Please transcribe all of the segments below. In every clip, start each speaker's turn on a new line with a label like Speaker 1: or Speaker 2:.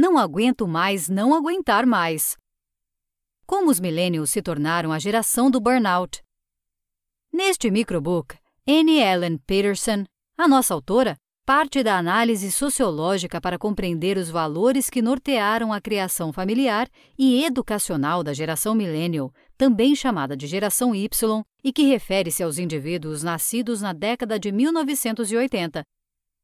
Speaker 1: Não aguento mais não aguentar mais. Como os millennials se tornaram a geração do burnout. Neste microbook, Anne Ellen Peterson, a nossa autora, parte da análise sociológica para compreender os valores que nortearam a criação familiar e educacional da geração millennial, também chamada de geração Y, e que refere-se aos indivíduos nascidos na década de 1980.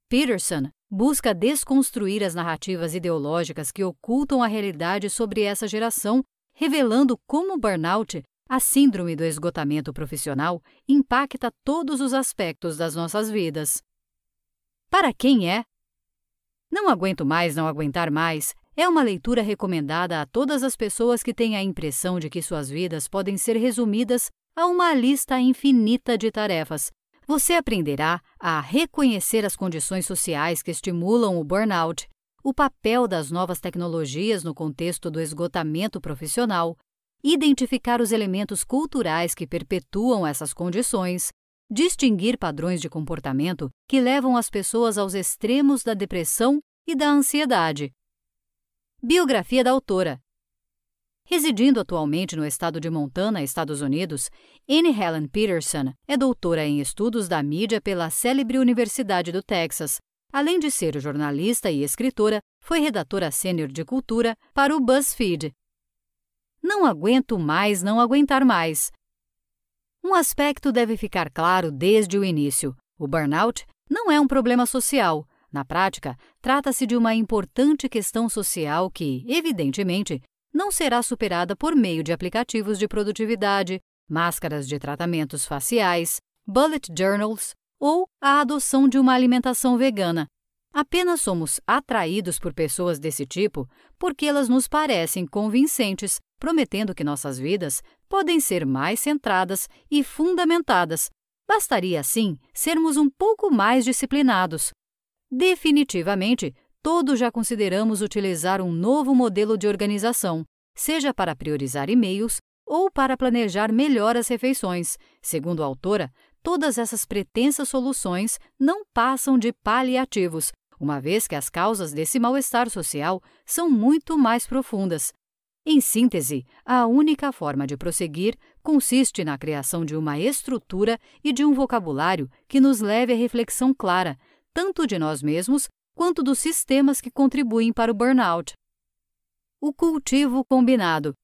Speaker 1: Peterson busca desconstruir as narrativas ideológicas que ocultam a realidade sobre essa geração, revelando como o burnout, a síndrome do esgotamento profissional, impacta todos os aspectos das nossas vidas. Para quem é? Não aguento mais não aguentar mais é uma leitura recomendada a todas as pessoas que têm a impressão de que suas vidas podem ser resumidas a uma lista infinita de tarefas você aprenderá a reconhecer as condições sociais que estimulam o burnout, o papel das novas tecnologias no contexto do esgotamento profissional, identificar os elementos culturais que perpetuam essas condições, distinguir padrões de comportamento que levam as pessoas aos extremos da depressão e da ansiedade. Biografia da autora Residindo atualmente no estado de Montana, Estados Unidos, Anne Helen Peterson é doutora em estudos da mídia pela célebre Universidade do Texas. Além de ser jornalista e escritora, foi redatora sênior de cultura para o BuzzFeed. Não aguento mais não aguentar mais. Um aspecto deve ficar claro desde o início: o burnout não é um problema social. Na prática, trata-se de uma importante questão social que, evidentemente, não será superada por meio de aplicativos de produtividade, máscaras de tratamentos faciais, bullet journals ou a adoção de uma alimentação vegana. Apenas somos atraídos por pessoas desse tipo porque elas nos parecem convincentes, prometendo que nossas vidas podem ser mais centradas e fundamentadas. Bastaria, assim, sermos um pouco mais disciplinados. Definitivamente, todos já consideramos utilizar um novo modelo de organização, seja para priorizar e-mails ou para planejar melhor as refeições. Segundo a autora, todas essas pretensas soluções não passam de paliativos, uma vez que as causas desse mal-estar social são muito mais profundas. Em síntese, a única forma de prosseguir consiste na criação de uma estrutura e de um vocabulário que nos leve à reflexão clara, tanto de nós mesmos quanto dos sistemas que contribuem para o burnout. O cultivo combinado.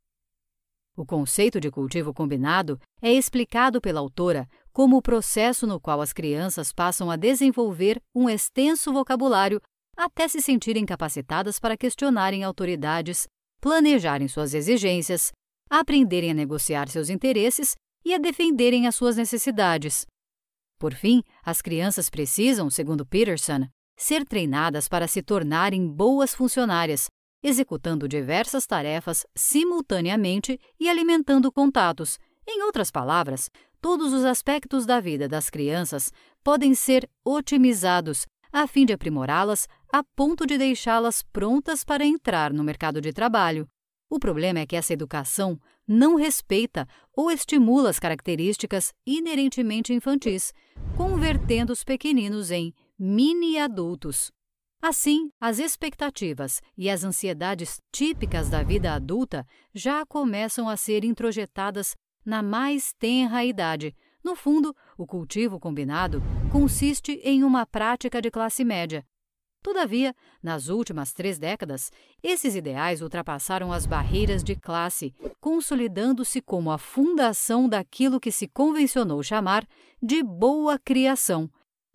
Speaker 1: O conceito de cultivo combinado é explicado pela autora como o processo no qual as crianças passam a desenvolver um extenso vocabulário até se sentirem capacitadas para questionarem autoridades, planejarem suas exigências, aprenderem a negociar seus interesses e a defenderem as suas necessidades. Por fim, as crianças precisam, segundo Peterson, ser treinadas para se tornarem boas funcionárias, executando diversas tarefas simultaneamente e alimentando contatos. Em outras palavras, todos os aspectos da vida das crianças podem ser otimizados a fim de aprimorá-las a ponto de deixá-las prontas para entrar no mercado de trabalho. O problema é que essa educação não respeita ou estimula as características inerentemente infantis, convertendo os pequeninos em mini-adultos. Assim, as expectativas e as ansiedades típicas da vida adulta já começam a ser introjetadas na mais tenra idade. No fundo, o cultivo combinado consiste em uma prática de classe média. Todavia, nas últimas três décadas, esses ideais ultrapassaram as barreiras de classe, consolidando-se como a fundação daquilo que se convencionou chamar de boa criação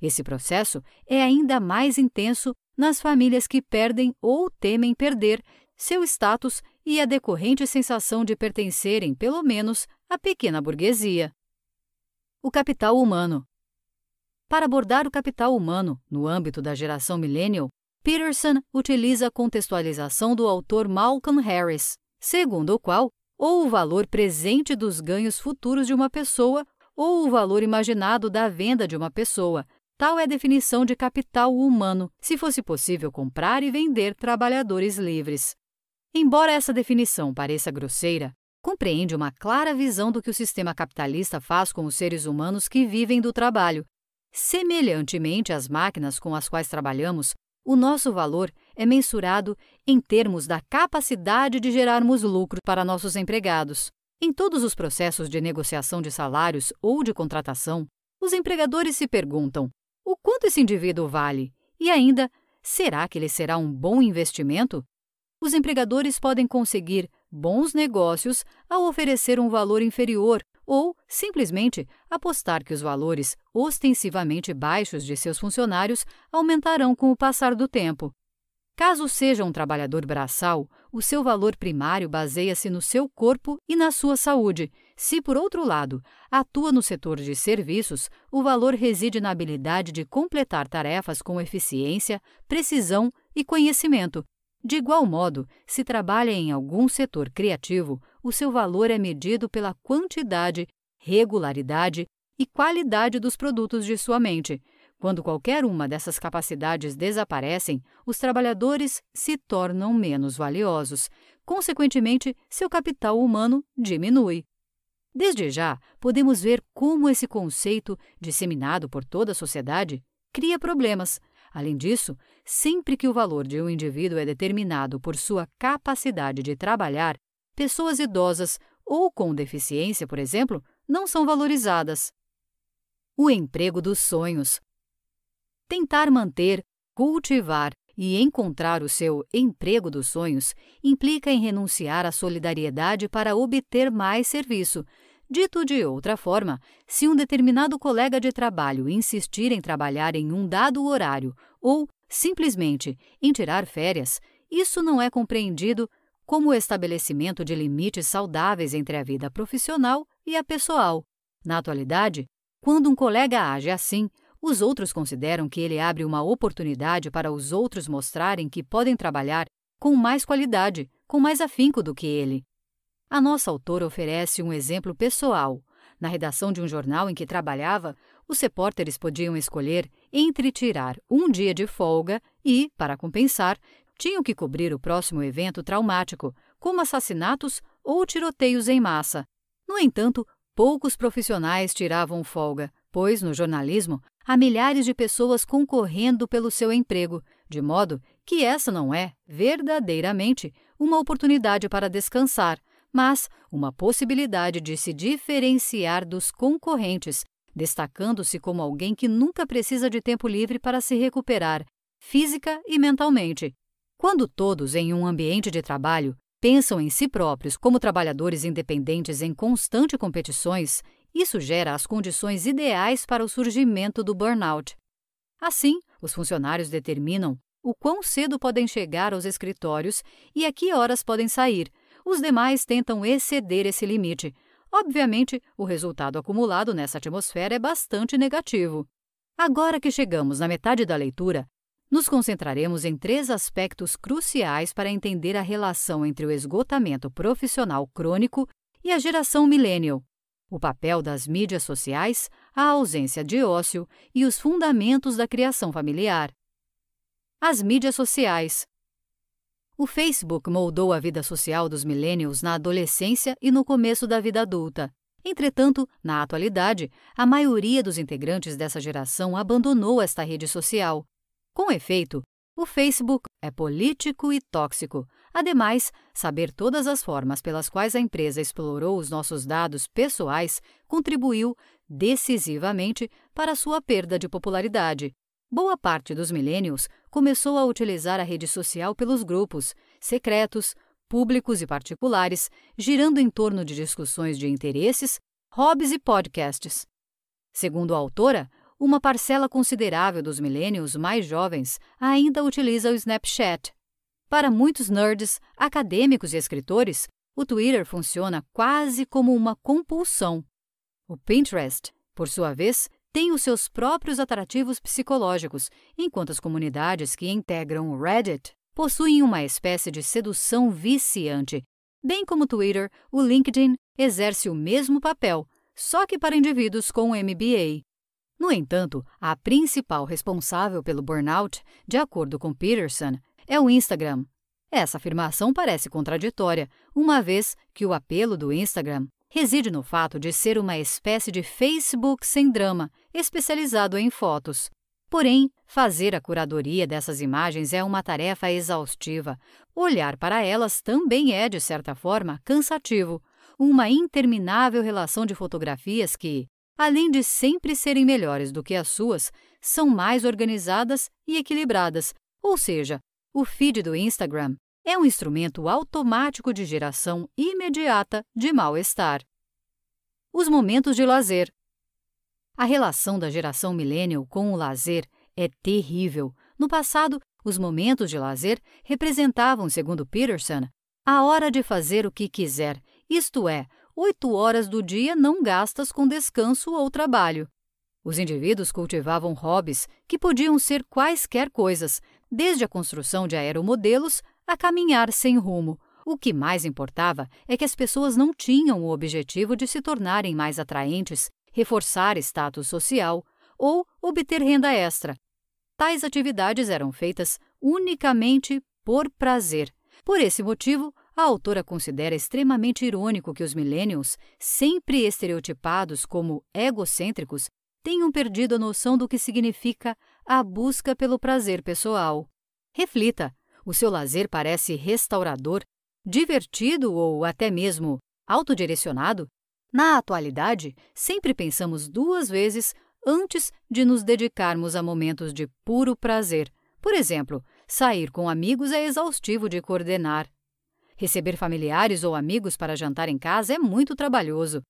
Speaker 1: esse processo é ainda mais intenso nas famílias que perdem ou temem perder seu status e a decorrente sensação de pertencerem, pelo menos, à pequena burguesia. O capital humano. Para abordar o capital humano no âmbito da geração millennial, Peterson utiliza a contextualização do autor Malcolm Harris, segundo o qual ou o valor presente dos ganhos futuros de uma pessoa ou o valor imaginado da venda de uma pessoa Tal é a definição de capital humano, se fosse possível comprar e vender trabalhadores livres. Embora essa definição pareça grosseira, compreende uma clara visão do que o sistema capitalista faz com os seres humanos que vivem do trabalho. Semelhantemente às máquinas com as quais trabalhamos, o nosso valor é mensurado em termos da capacidade de gerarmos lucro para nossos empregados. Em todos os processos de negociação de salários ou de contratação, os empregadores se perguntam: o quanto esse indivíduo vale? E ainda, será que ele será um bom investimento? Os empregadores podem conseguir bons negócios ao oferecer um valor inferior ou, simplesmente, apostar que os valores ostensivamente baixos de seus funcionários aumentarão com o passar do tempo. Caso seja um trabalhador braçal, o seu valor primário baseia-se no seu corpo e na sua saúde, se, por outro lado, atua no setor de serviços, o valor reside na habilidade de completar tarefas com eficiência, precisão e conhecimento. De igual modo, se trabalha em algum setor criativo, o seu valor é medido pela quantidade, regularidade e qualidade dos produtos de sua mente. Quando qualquer uma dessas capacidades desaparecem, os trabalhadores se tornam menos valiosos. Consequentemente, seu capital humano diminui. Desde já, podemos ver como esse conceito, disseminado por toda a sociedade, cria problemas. Além disso, sempre que o valor de um indivíduo é determinado por sua capacidade de trabalhar, pessoas idosas ou com deficiência, por exemplo, não são valorizadas. O emprego dos sonhos. Tentar manter, cultivar e encontrar o seu emprego dos sonhos implica em renunciar à solidariedade para obter mais serviço, Dito de outra forma, se um determinado colega de trabalho insistir em trabalhar em um dado horário ou, simplesmente, em tirar férias, isso não é compreendido como o estabelecimento de limites saudáveis entre a vida profissional e a pessoal. Na atualidade, quando um colega age assim, os outros consideram que ele abre uma oportunidade para os outros mostrarem que podem trabalhar com mais qualidade, com mais afinco do que ele. A nossa autora oferece um exemplo pessoal. Na redação de um jornal em que trabalhava, os repórteres podiam escolher entre tirar um dia de folga e, para compensar, tinham que cobrir o próximo evento traumático, como assassinatos ou tiroteios em massa. No entanto, poucos profissionais tiravam folga, pois no jornalismo há milhares de pessoas concorrendo pelo seu emprego, de modo que essa não é, verdadeiramente, uma oportunidade para descansar, mas uma possibilidade de se diferenciar dos concorrentes, destacando-se como alguém que nunca precisa de tempo livre para se recuperar, física e mentalmente. Quando todos em um ambiente de trabalho pensam em si próprios como trabalhadores independentes em constante competições, isso gera as condições ideais para o surgimento do burnout. Assim, os funcionários determinam o quão cedo podem chegar aos escritórios e a que horas podem sair, os demais tentam exceder esse limite. Obviamente, o resultado acumulado nessa atmosfera é bastante negativo. Agora que chegamos na metade da leitura, nos concentraremos em três aspectos cruciais para entender a relação entre o esgotamento profissional crônico e a geração millennial, o papel das mídias sociais, a ausência de ócio e os fundamentos da criação familiar. As mídias sociais. O Facebook moldou a vida social dos millennials na adolescência e no começo da vida adulta. Entretanto, na atualidade, a maioria dos integrantes dessa geração abandonou esta rede social. Com efeito, o Facebook é político e tóxico. Ademais, saber todas as formas pelas quais a empresa explorou os nossos dados pessoais contribuiu decisivamente para sua perda de popularidade. Boa parte dos millennials começou a utilizar a rede social pelos grupos, secretos, públicos e particulares, girando em torno de discussões de interesses, hobbies e podcasts. Segundo a autora, uma parcela considerável dos millennials mais jovens ainda utiliza o Snapchat. Para muitos nerds, acadêmicos e escritores, o Twitter funciona quase como uma compulsão. O Pinterest, por sua vez, têm os seus próprios atrativos psicológicos, enquanto as comunidades que integram o Reddit possuem uma espécie de sedução viciante. Bem como o Twitter, o LinkedIn exerce o mesmo papel, só que para indivíduos com MBA. No entanto, a principal responsável pelo burnout, de acordo com Peterson, é o Instagram. Essa afirmação parece contraditória, uma vez que o apelo do Instagram reside no fato de ser uma espécie de Facebook sem drama, especializado em fotos. Porém, fazer a curadoria dessas imagens é uma tarefa exaustiva. Olhar para elas também é, de certa forma, cansativo. Uma interminável relação de fotografias que, além de sempre serem melhores do que as suas, são mais organizadas e equilibradas, ou seja, o feed do Instagram é um instrumento automático de geração imediata de mal-estar. Os momentos de lazer. A relação da geração millennial com o lazer é terrível. No passado, os momentos de lazer representavam, segundo Peterson, a hora de fazer o que quiser, isto é, oito horas do dia não gastas com descanso ou trabalho. Os indivíduos cultivavam hobbies que podiam ser quaisquer coisas, desde a construção de aeromodelos a caminhar sem rumo. O que mais importava é que as pessoas não tinham o objetivo de se tornarem mais atraentes, reforçar status social ou obter renda extra. Tais atividades eram feitas unicamente por prazer. Por esse motivo, a autora considera extremamente irônico que os millennials, sempre estereotipados como egocêntricos, tenham perdido a noção do que significa a busca pelo prazer pessoal. Reflita: o seu lazer parece restaurador, divertido ou até mesmo autodirecionado? Na atualidade, sempre pensamos duas vezes antes de nos dedicarmos a momentos de puro prazer. Por exemplo, sair com amigos é exaustivo de coordenar. Receber familiares ou amigos para jantar em casa é muito trabalhoso.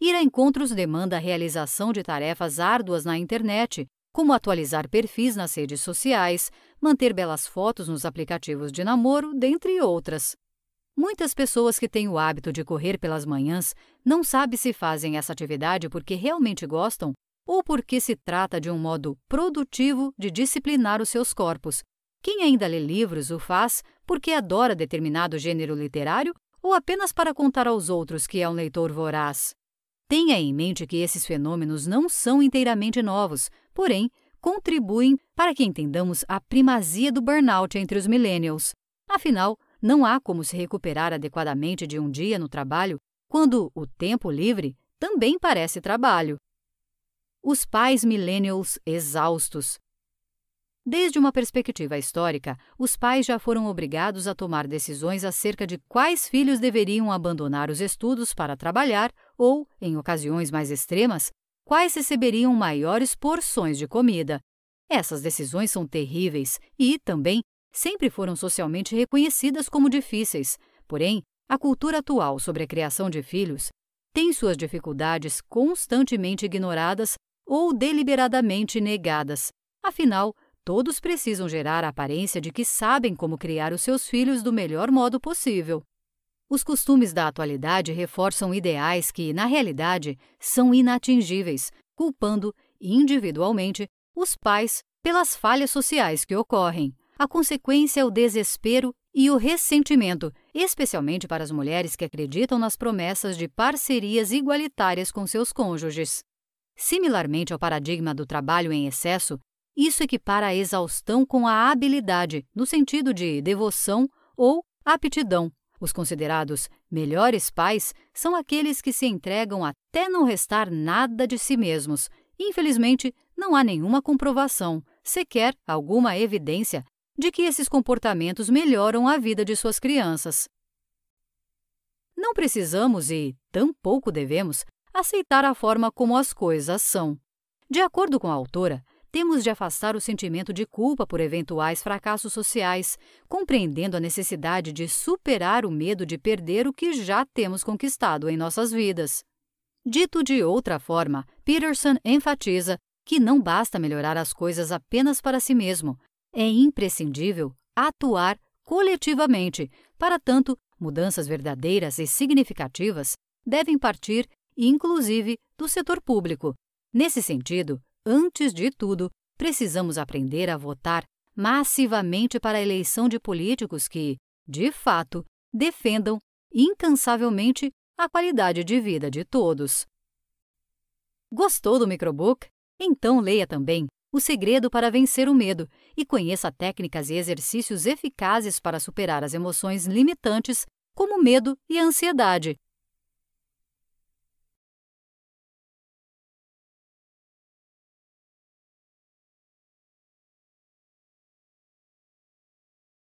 Speaker 1: Ir a encontros demanda a realização de tarefas árduas na internet como atualizar perfis nas redes sociais, manter belas fotos nos aplicativos de namoro, dentre outras. Muitas pessoas que têm o hábito de correr pelas manhãs não sabem se fazem essa atividade porque realmente gostam ou porque se trata de um modo produtivo de disciplinar os seus corpos. Quem ainda lê livros o faz porque adora determinado gênero literário ou apenas para contar aos outros que é um leitor voraz. Tenha em mente que esses fenômenos não são inteiramente novos, porém, contribuem para que entendamos a primazia do burnout entre os millennials. Afinal, não há como se recuperar adequadamente de um dia no trabalho quando o tempo livre também parece trabalho. Os pais millennials exaustos. Desde uma perspectiva histórica, os pais já foram obrigados a tomar decisões acerca de quais filhos deveriam abandonar os estudos para trabalhar ou, em ocasiões mais extremas, quais receberiam maiores porções de comida. Essas decisões são terríveis e, também, sempre foram socialmente reconhecidas como difíceis. Porém, a cultura atual sobre a criação de filhos tem suas dificuldades constantemente ignoradas ou deliberadamente negadas. Afinal, todos precisam gerar a aparência de que sabem como criar os seus filhos do melhor modo possível. Os costumes da atualidade reforçam ideais que, na realidade, são inatingíveis, culpando, individualmente, os pais pelas falhas sociais que ocorrem. A consequência é o desespero e o ressentimento, especialmente para as mulheres que acreditam nas promessas de parcerias igualitárias com seus cônjuges. Similarmente ao paradigma do trabalho em excesso, isso equipara a exaustão com a habilidade, no sentido de devoção ou aptidão, os considerados melhores pais são aqueles que se entregam até não restar nada de si mesmos. Infelizmente, não há nenhuma comprovação, sequer alguma evidência, de que esses comportamentos melhoram a vida de suas crianças. Não precisamos e tampouco devemos aceitar a forma como as coisas são. De acordo com a autora, temos de afastar o sentimento de culpa por eventuais fracassos sociais, compreendendo a necessidade de superar o medo de perder o que já temos conquistado em nossas vidas. Dito de outra forma, Peterson enfatiza que não basta melhorar as coisas apenas para si mesmo, é imprescindível atuar coletivamente. Para tanto, mudanças verdadeiras e significativas devem partir, inclusive, do setor público. Nesse sentido, Antes de tudo, precisamos aprender a votar massivamente para a eleição de políticos que, de fato, defendam incansavelmente a qualidade de vida de todos. Gostou do microbook? Então leia também O Segredo para Vencer o Medo e conheça técnicas e exercícios eficazes para superar as emoções limitantes, como medo e ansiedade.